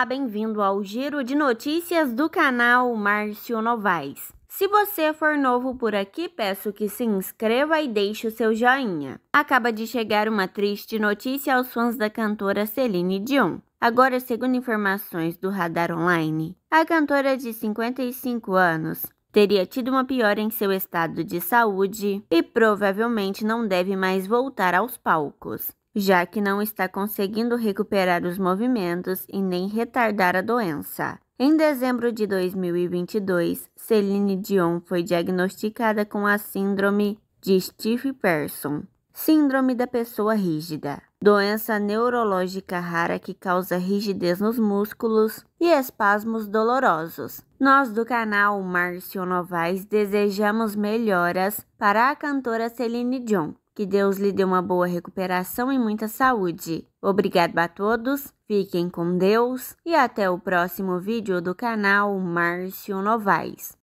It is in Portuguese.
Olá, bem-vindo ao Giro de Notícias do canal Márcio Novaes. Se você for novo por aqui, peço que se inscreva e deixe o seu joinha. Acaba de chegar uma triste notícia aos fãs da cantora Celine Dion. Agora, segundo informações do Radar Online, a cantora de 55 anos teria tido uma piora em seu estado de saúde e provavelmente não deve mais voltar aos palcos, já que não está conseguindo recuperar os movimentos e nem retardar a doença. Em dezembro de 2022, Celine Dion foi diagnosticada com a síndrome de Steve Person, Síndrome da pessoa rígida. Doença neurológica rara que causa rigidez nos músculos e espasmos dolorosos. Nós do canal Márcio Novaes desejamos melhoras para a cantora Celine Dion. Que Deus lhe dê uma boa recuperação e muita saúde. Obrigado a todos, fiquem com Deus e até o próximo vídeo do canal Márcio Novaes.